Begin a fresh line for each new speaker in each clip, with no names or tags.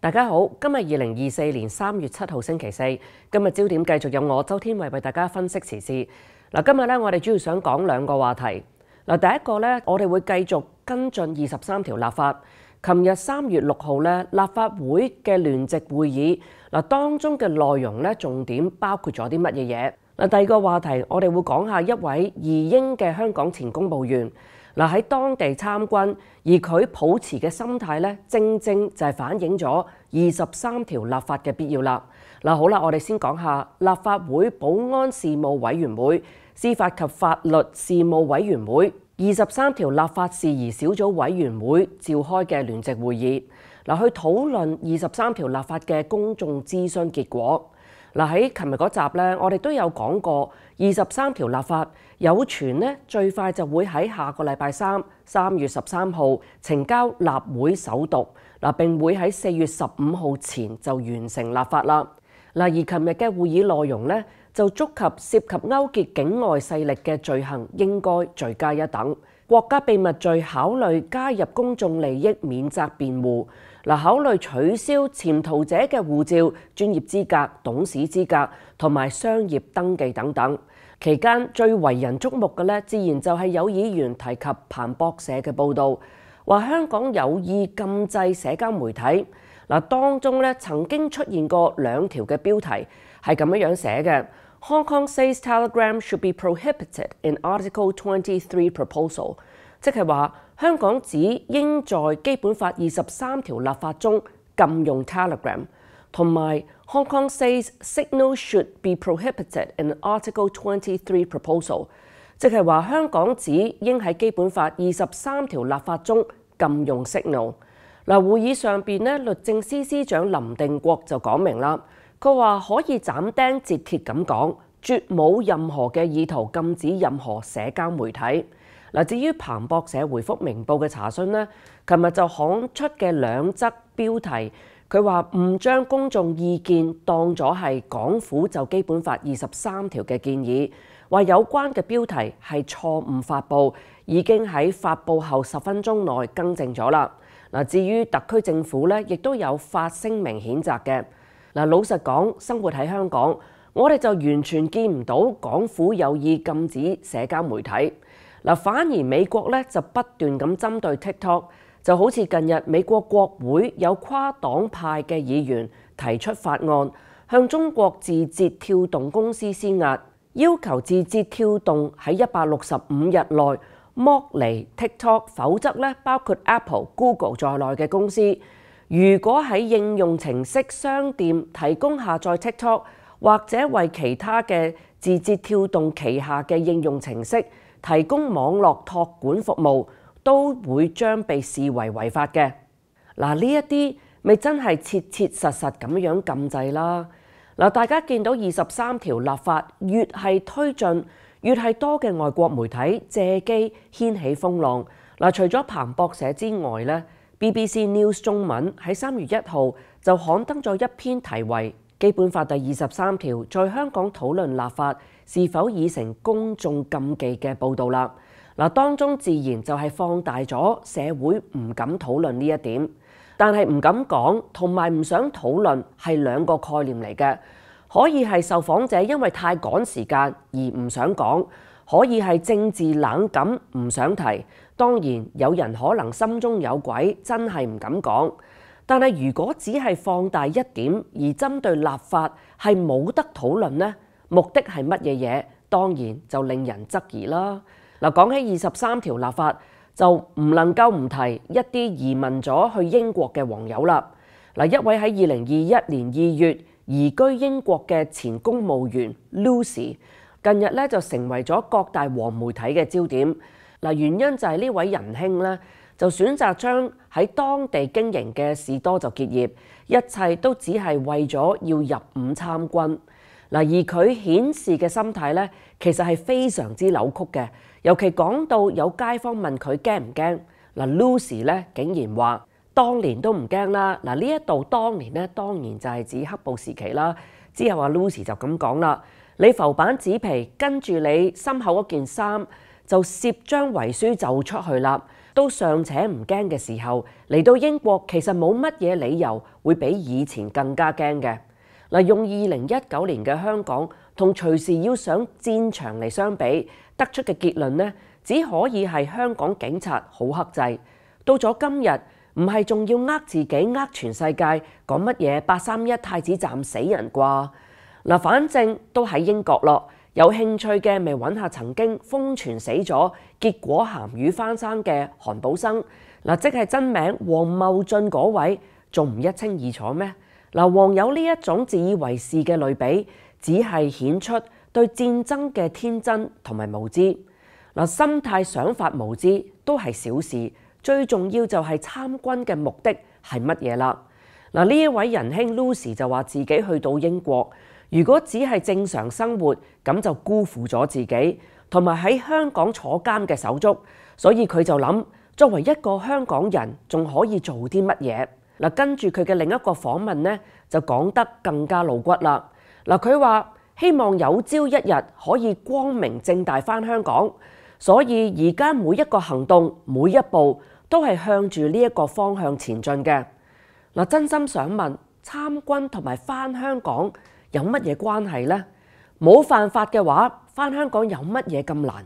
大家好，今日二零二四年三月七号星期四，今日焦点继续有我周天慧为大家分析时事。嗱，今日咧我哋主要想讲两个话题。嗱，第一个咧，我哋会继续跟进二十三条立法。琴日三月六号咧，立法会嘅联席会议嗱当中嘅内容咧，重点包括咗啲乜嘢嘢？嗱，第二个话题，我哋会讲下一位二英嘅香港前公务员。嗱喺當地參軍，而佢抱持嘅心態咧，正正就係反映咗二十三條立法嘅必要啦。嗱，好啦，我哋先講下立法會保安事務委員會、司法及法律事務委員會、二十三條立法事宜小組委員會召開嘅聯席會議，嗱去討論二十三條立法嘅公眾諮詢結果。嗱喺琴日嗰集咧，我哋都有講過二十三條立法有傳咧，最快就會喺下個禮拜三三月十三號呈交立會首讀，嗱並會喺四月十五號前就完成立法啦。嗱而琴日嘅會議內容咧，就觸及涉及勾結境外勢力嘅罪行應該罪加一等，國家秘密罪考慮加入公眾利益免責辯護。嗱，考慮取消潛逃者嘅護照、專業資格、董事資格同埋商業登記等等。期間最為人矚目嘅咧，自然就係有議員提及彭博社嘅報導，話香港有意禁制社交媒體。嗱，當中咧曾經出現過兩條嘅標題，係咁樣樣寫嘅：Hong Kong says Telegram should be prohibited in Article 23 proposal。即係話香港只應在基本法二十三條立法中禁用 Telegram，同埋 Hong Kong says Signal should be prohibited in Article Twenty Three proposal。即係話香港只應喺基本法二十三條立法中禁用 Signal。嗱，會議上邊咧律政司司長林定國就講明啦，佢話可以斬釘截鐵咁講，絕冇任何嘅意圖禁止任何社交媒體。嗱，至於彭博社回覆明報嘅查詢呢，琴日就刊出嘅兩則標題，佢話唔將公眾意見當咗係港府就基本法二十三條嘅建議，話有關嘅標題係錯誤發布，已經喺發布後十分鐘內更正咗啦。嗱，至於特區政府呢，亦都有發聲明譴責嘅。嗱，老實講，生活喺香港，我哋就完全見唔到港府有意禁止社交媒體。嗱，反而美國咧就不斷咁針對 TikTok，就好似近日美國國會有跨黨派嘅議員提出法案，向中國字節跳動公司施壓，要求字節跳動喺一百六十五日內剝離 TikTok，否則咧包括 Apple、Google 在內嘅公司，如果喺應用程式商店提供下載 TikTok 或者為其他嘅字節跳動旗下嘅應用程式。提供網絡托管服務都會將被視為違法嘅。嗱，呢一啲咪真係切切實實咁樣禁制啦。嗱，大家見到二十三條立法越係推進，越係多嘅外國媒體借機掀起風浪。嗱，除咗彭博社之外咧，BBC News 中文喺三月一號就刊登咗一篇題為……基本法第二十三條，在香港討論立法是否已成公眾禁忌嘅報導啦。嗱，當中自然就係放大咗社會唔敢討論呢一點，但係唔敢講同埋唔想討論係兩個概念嚟嘅。可以係受訪者因為太趕時間而唔想講，可以係政治冷感唔想提，當然有人可能心中有鬼，真係唔敢講。但系如果只係放大一點而針對立法係冇得討論呢？目的係乜嘢嘢？當然就令人質疑啦。嗱，講起二十三條立法就唔能夠唔提一啲移民咗去英國嘅皇友啦。嗱，一位喺二零二一年二月移居英國嘅前公務員 Lucy，近日咧就成為咗各大黃媒體嘅焦點。嗱，原因就係呢位仁兄咧。就選擇將喺當地經營嘅士多就結業，一切都只係為咗要入伍參軍嗱。而佢顯示嘅心態咧，其實係非常之扭曲嘅。尤其講到有街坊問佢驚唔驚嗱，Lucy 咧竟然話當年都唔驚啦嗱。呢一度當年咧當然就係指黑暴時期啦。之後阿 Lucy 就咁講啦：，你浮板紙皮跟住你心口嗰件衫，就攝張遺書就出去啦。都尚且唔惊嘅时候嚟到英国，其实冇乜嘢理由会比以前更加惊嘅。嗱，用二零一九年嘅香港同随时要想战场嚟相比，得出嘅结论呢，只可以系香港警察好克制。到咗今日，唔系仲要呃自己呃全世界，讲乜嘢八三一太子站死人啩？嗱，反正都喺英国咯。有兴趣嘅咪揾下曾经疯传死咗，结果咸鱼翻生嘅韩宝生嗱，即系真名黃茂俊嗰位，仲唔一清二楚咩？嗱，网友呢一种自以为是嘅类比，只系显出对战争嘅天真同埋无知。嗱，心态想法无知都系小事，最重要就系参军嘅目的系乜嘢啦？嗱，呢一位仁兄 Lucy 就话自己去到英国。如果只系正常生活，咁就辜负咗自己，同埋喺香港坐监嘅手足，所以佢就谂，作为一个香港人，仲可以做啲乜嘢嗱？跟住佢嘅另一个访问呢，就讲得更加露骨啦嗱。佢话希望有朝一日可以光明正大返香港，所以而家每一个行动每一步都系向住呢一个方向前进嘅嗱。真心想问，参军同埋返香港？有乜嘢关系呢？冇犯法嘅话，翻香港有乜嘢咁难？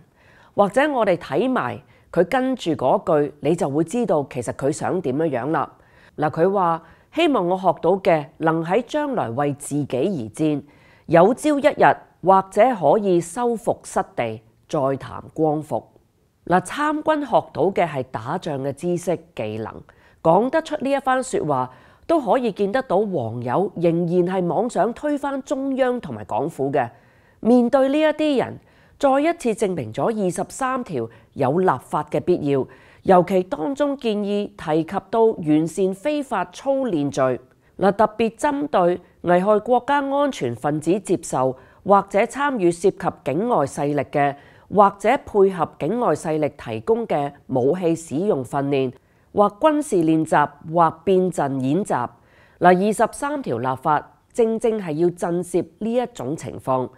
或者我哋睇埋佢跟住嗰句，你就会知道其实佢想点样样啦。嗱，佢话希望我学到嘅，能喺将来为自己而战，有朝一日或者可以收复失地，再谈光复。嗱，参军学到嘅系打仗嘅知识技能，讲得出呢一番说话。都可以見得到，黃友仍然係妄想推翻中央同埋港府嘅。面對呢一啲人，再一次證明咗二十三條有立法嘅必要，尤其當中建議提及到完善非法操練罪，嗱特別針對危害國家安全分子接受或者參與涉及境外勢力嘅，或者配合境外勢力提供嘅武器使用訓練。或軍事練習，或變陣演習。嗱，二十三條立法正正係要震攝呢一種情況。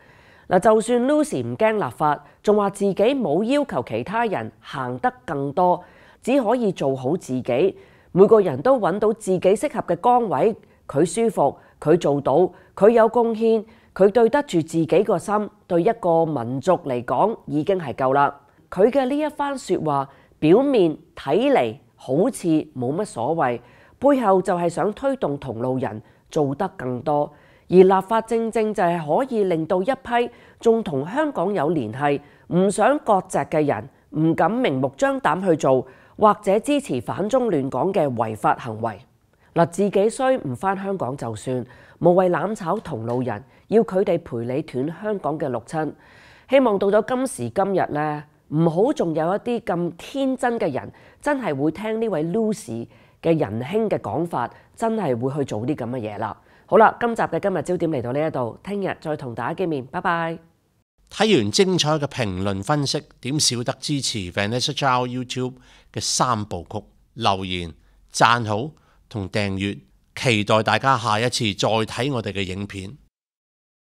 嗱，就算 l u c y 唔驚立法，仲話自己冇要求其他人行得更多，只可以做好自己。每個人都揾到自己適合嘅崗位，佢舒服，佢做到，佢有貢獻，佢對得住自己個心。對一個民族嚟講，已經係夠啦。佢嘅呢一番説話，表面睇嚟。好似冇乜所謂，背後就係想推動同路人做得更多，而立法正正就係可以令到一批仲同香港有聯繫、唔想割席嘅人，唔敢明目張膽去做或者支持反中亂港嘅違法行為。嗱，自己衰唔返香港就算，無謂攬炒同路人，要佢哋陪你斷香港嘅六親。希望到咗今時今日呢。唔好仲有一啲咁天真嘅人，真系會聽呢位 Lucy 嘅仁兄嘅講法，真係會去做啲咁嘅嘢啦。好啦，今集嘅今日焦點嚟到呢一度，聽日再同大家見面，拜拜。睇完精彩嘅評論分析，點少得支持 Vanessa Chow YouTube 嘅三部曲？留言、贊好同訂閱，期待大家下一次再睇我哋嘅影片。